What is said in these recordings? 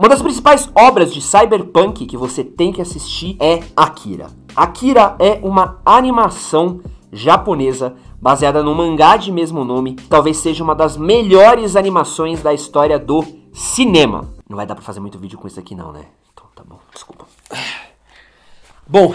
Uma das principais obras de cyberpunk que você tem que assistir é Akira. Akira é uma animação japonesa baseada no mangá de mesmo nome, talvez seja uma das melhores animações da história do cinema. Não vai dar para fazer muito vídeo com isso aqui não, né? Então tá bom, desculpa. Bom,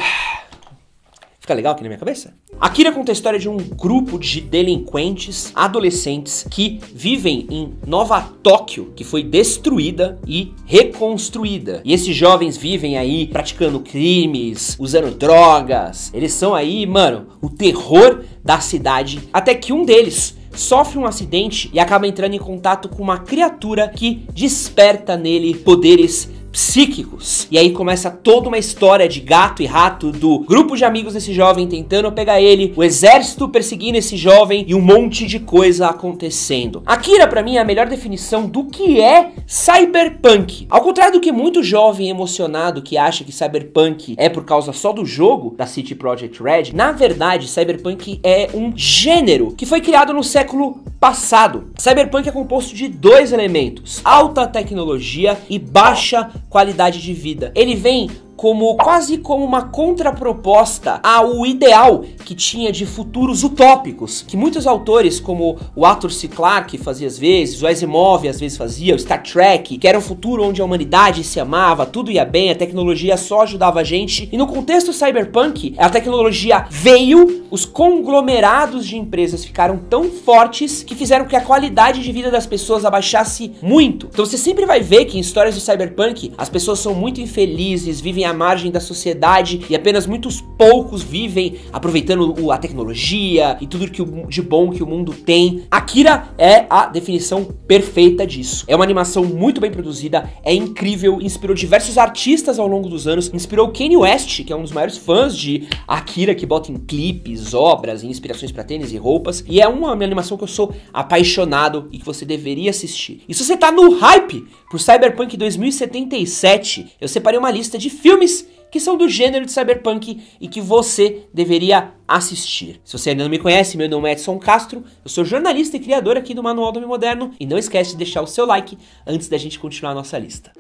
fica legal aqui na minha cabeça? Akira conta a história de um grupo de delinquentes adolescentes que vivem em Nova Tóquio, que foi destruída e reconstruída. E esses jovens vivem aí praticando crimes, usando drogas. Eles são aí, mano, o terror da cidade. Até que um deles sofre um acidente e acaba entrando em contato com uma criatura que desperta nele poderes psíquicos. E aí começa toda uma história de gato e rato do grupo de amigos desse jovem tentando pegar ele, o exército perseguindo esse jovem e um monte de coisa acontecendo. Akira para mim é a melhor definição do que é cyberpunk. Ao contrário do que muito jovem emocionado que acha que cyberpunk é por causa só do jogo da City Project Red, na verdade cyberpunk é um gênero que foi criado no século passado. Cyberpunk é composto de dois elementos: alta tecnologia e baixa qualidade de vida. Ele vem como quase como uma contraproposta ao ideal que tinha de futuros utópicos, que muitos autores como o Arthur C. Clarke fazia às vezes, o Asimov às vezes fazia, o Star Trek, que era um futuro onde a humanidade se amava, tudo ia bem, a tecnologia só ajudava a gente. E no contexto cyberpunk, a tecnologia veio, os conglomerados de empresas ficaram tão fortes que fizeram que a qualidade de vida das pessoas abaixasse muito. Então você sempre vai ver que em histórias de cyberpunk as pessoas são muito infelizes, vivem à margem da sociedade e apenas muitos poucos vivem aproveitando a tecnologia e tudo que o, de bom que o mundo tem. Akira é a definição perfeita disso. É uma animação muito bem produzida, é incrível, inspirou diversos artistas ao longo dos anos, inspirou Kanye West, que é um dos maiores fãs de Akira, que bota em clipes, obras e inspirações para tênis e roupas, e é uma, uma animação que eu sou apaixonado e que você deveria assistir. E se você tá no hype pro Cyberpunk 2077, eu separei uma lista de filmes filmes que são do gênero de cyberpunk e que você deveria assistir. Se você ainda não me conhece, meu nome é Edson Castro, eu sou jornalista e criador aqui do Manual do Homem Moderno e não esquece de deixar o seu like antes da gente continuar a nossa lista.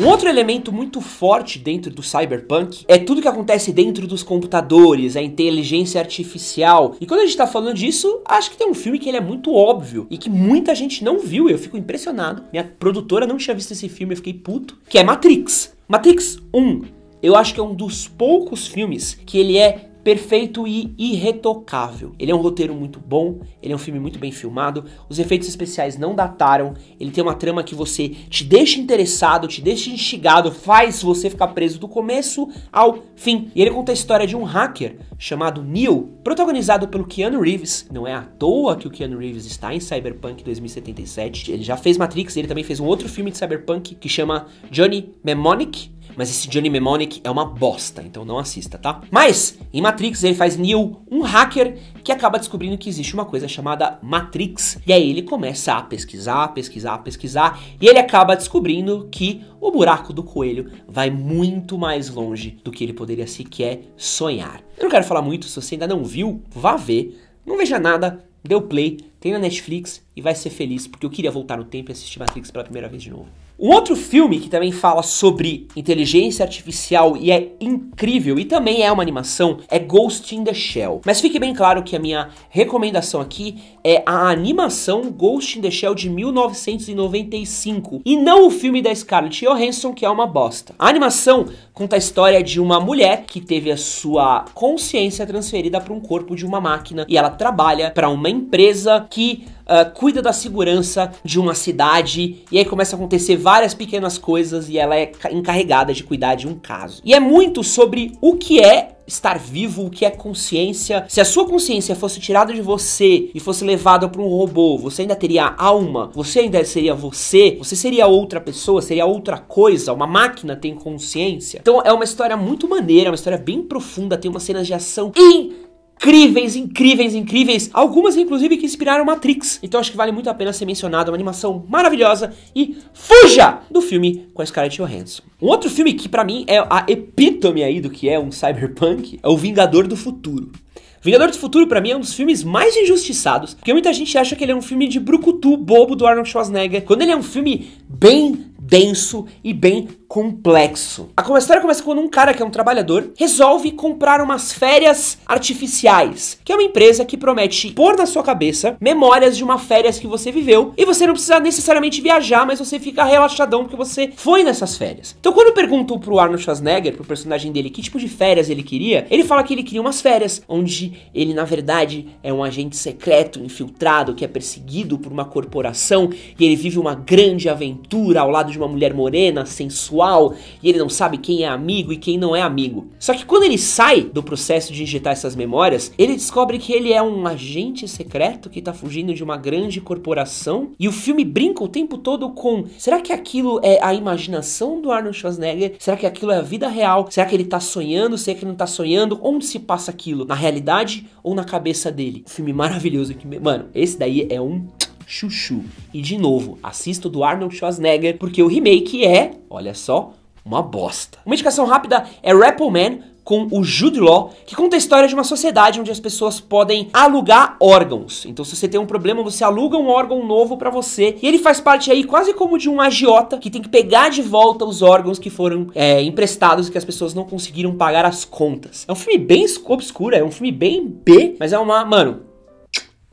Um outro elemento muito forte dentro do cyberpunk é tudo que acontece dentro dos computadores, a inteligência artificial. E quando a gente tá falando disso, acho que tem um filme que ele é muito óbvio e que muita gente não viu. Eu fico impressionado. Minha produtora não tinha visto esse filme, eu fiquei puto. Que é Matrix. Matrix 1. Eu acho que é um dos poucos filmes que ele é perfeito e irretocável. Ele é um roteiro muito bom, ele é um filme muito bem filmado, os efeitos especiais não dataram, ele tem uma trama que você te deixa interessado, te deixa instigado, faz você ficar preso do começo ao fim. E ele conta a história de um hacker chamado Neil, protagonizado pelo Keanu Reeves. Não é à toa que o Keanu Reeves está em Cyberpunk 2077. Ele já fez Matrix, ele também fez um outro filme de Cyberpunk que chama Johnny Mnemonic, mas esse Johnny Mnemonic é uma bosta, então não assista, tá? Mas, em Matrix, ele faz Neo, um hacker que acaba descobrindo que existe uma coisa chamada Matrix. E aí ele começa a pesquisar, pesquisar, pesquisar, e ele acaba descobrindo que o buraco do coelho vai muito mais longe do que ele poderia sequer sonhar. Eu não quero falar muito, se você ainda não viu, vá ver. Não veja nada, deu play, tem na Netflix e vai ser feliz, porque eu queria voltar no tempo e assistir Matrix pela primeira vez de novo. Um outro filme que também fala sobre inteligência artificial e é incrível e também é uma animação é Ghost in the Shell. Mas fique bem claro que a minha recomendação aqui é a animação Ghost in the Shell de 1995 e não o filme da Scarlett Johansson que é uma bosta. A animação conta a história de uma mulher que teve a sua consciência transferida para um corpo de uma máquina e ela trabalha para uma empresa que uh, cuida da segurança de uma cidade e aí começa a acontecer várias pequenas coisas e ela é encarregada de cuidar de um caso. E é muito sobre o que é estar vivo, o que é consciência. Se a sua consciência fosse tirada de você e fosse levada para um robô, você ainda teria alma? Você ainda seria você? Você seria outra pessoa? Seria outra coisa? Uma máquina tem consciência? Então é uma história muito maneira, é uma história bem profunda, tem umas cenas de ação incríveis incríveis, incríveis, incríveis. Algumas, inclusive, que inspiraram Matrix. Então acho que vale muito a pena ser mencionado. Uma animação maravilhosa. E fuja do filme com a Scarlett Johansson. Um outro filme que, para mim, é a epítome aí do que é um cyberpunk é O Vingador do Futuro. Vingador do Futuro, para mim, é um dos filmes mais injustiçados, porque muita gente acha que ele é um filme de brucutu bobo do Arnold Schwarzenegger, quando ele é um filme bem denso e bem complexo. A história começa quando um cara que é um trabalhador resolve comprar umas férias artificiais, que é uma empresa que promete pôr na sua cabeça memórias de uma férias que você viveu e você não precisa necessariamente viajar, mas você fica relaxadão porque você foi nessas férias. Então quando pergunto pro Arnold Schwarzenegger, pro personagem dele, que tipo de férias ele queria, ele fala que ele queria umas férias onde ele na verdade é um agente secreto infiltrado que é perseguido por uma corporação e ele vive uma grande aventura ao lado de de uma mulher morena, sensual, e ele não sabe quem é amigo e quem não é amigo. Só que quando ele sai do processo de injetar essas memórias, ele descobre que ele é um agente secreto que tá fugindo de uma grande corporação, e o filme brinca o tempo todo com: será que aquilo é a imaginação do Arnold Schwarzenegger? Será que aquilo é a vida real? Será que ele tá sonhando? Será que ele não tá sonhando? Onde se passa aquilo? Na realidade ou na cabeça dele? filme maravilhoso que, mano, esse daí é um Chuchu. E de novo, assisto do Arnold Schwarzenegger, porque o remake é, olha só, uma bosta. Uma indicação rápida é Rapple Man com o Jude Law, que conta a história de uma sociedade onde as pessoas podem alugar órgãos. Então, se você tem um problema, você aluga um órgão novo para você. E ele faz parte aí quase como de um agiota que tem que pegar de volta os órgãos que foram é, emprestados e que as pessoas não conseguiram pagar as contas. É um filme bem obscuro, é um filme bem B, mas é uma, mano,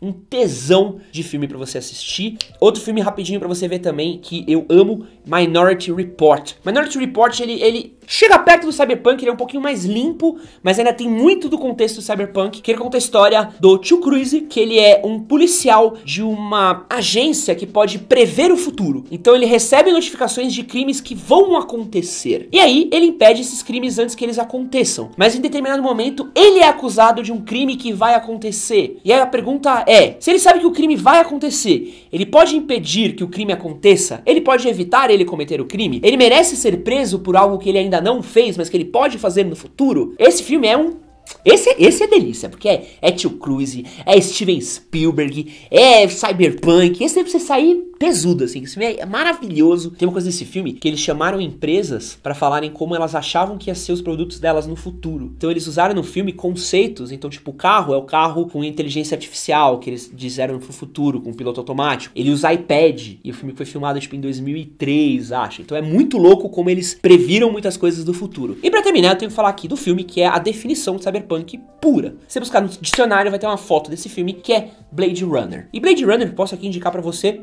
um tesão de filme para você assistir. Outro filme rapidinho para você ver também que eu amo, Minority Report. Minority Report, ele, ele chega perto do Cyberpunk, ele é um pouquinho mais limpo, mas ainda tem muito do contexto do Cyberpunk, que ele conta a história do Tio Cruise, que ele é um policial de uma agência que pode prever o futuro. Então ele recebe notificações de crimes que vão acontecer. E aí ele impede esses crimes antes que eles aconteçam. Mas em determinado momento, ele é acusado de um crime que vai acontecer. E aí a pergunta é: se ele sabe que o crime vai acontecer, ele pode impedir que o crime aconteça? Ele pode evitar ele cometer o crime? Ele merece ser preso por algo que ele ainda não fez, mas que ele pode fazer no futuro? Esse filme é um esse, é, esse é delícia, porque é, é Tio Cruise, é Steven Spielberg, é Cyberpunk. Esse deve é você sair tesuda, assim. Esse filme é maravilhoso. Tem uma coisa desse filme que eles chamaram empresas para falarem como elas achavam que ia ser os produtos delas no futuro. Então eles usaram no filme conceitos, então tipo, o carro é o carro com inteligência artificial, que eles disseram pro futuro, com piloto automático. Ele usa iPad, e o filme foi filmado tipo em 2003, acho. Então é muito louco como eles previram muitas coisas do futuro. E para terminar, eu tenho que falar aqui do filme que é a definição de cyberpunk pura. Se você buscar no dicionário vai ter uma foto desse filme que é Blade Runner. E Blade Runner posso aqui indicar para você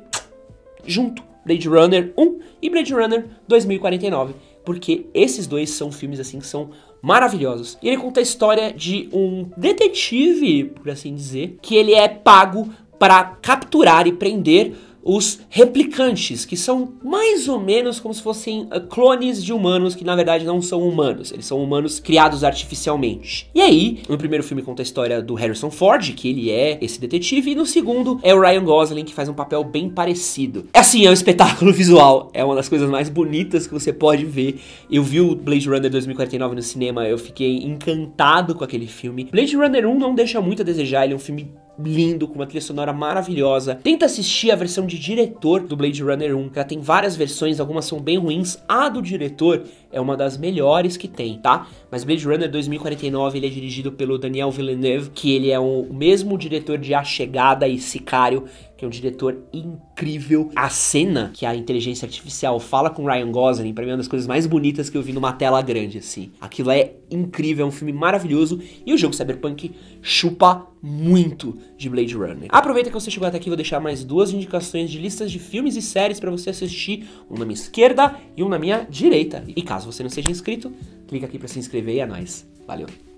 junto, Blade Runner 1 e Blade Runner 2049, porque esses dois são filmes assim que são maravilhosos. E ele conta a história de um detetive, por assim dizer, que ele é pago para capturar e prender os replicantes, que são mais ou menos como se fossem ah, clones de humanos que na verdade não são humanos, eles são humanos criados artificialmente. E aí, no primeiro filme conta a história do Harrison Ford, que ele é esse detetive, e no segundo é o Ryan Gosling que faz um papel bem parecido. É assim, é um espetáculo visual, é uma das coisas mais bonitas que você pode ver. Eu vi o Blade Runner 2049 no cinema, eu fiquei encantado com aquele filme. Blade Runner 1 não deixa muito a desejar, ele é um filme lindo, com uma trilha sonora maravilhosa. Tenta assistir a versão de diretor do Blade Runner 1, que ela tem várias versões, algumas são bem ruins. A do diretor é uma das melhores que tem, tá? Mas Blade Runner 2049, ele é dirigido pelo Daniel Villeneuve, que ele é o mesmo diretor de A Chegada e Sicário, que é um diretor incrível. A cena que a inteligência artificial fala com Ryan Gosling, pra mim é uma das coisas mais bonitas que eu vi numa tela grande, assim. Aquilo é incrível, é um filme maravilhoso e o jogo Cyberpunk chupa muito de Blade Runner. Aproveita que você chegou até aqui, vou deixar mais duas indicações de listas de filmes e séries para você assistir, um na minha esquerda e um na minha direita. E caso você não seja inscrito, clica aqui para se inscrever e é nóis. Valeu!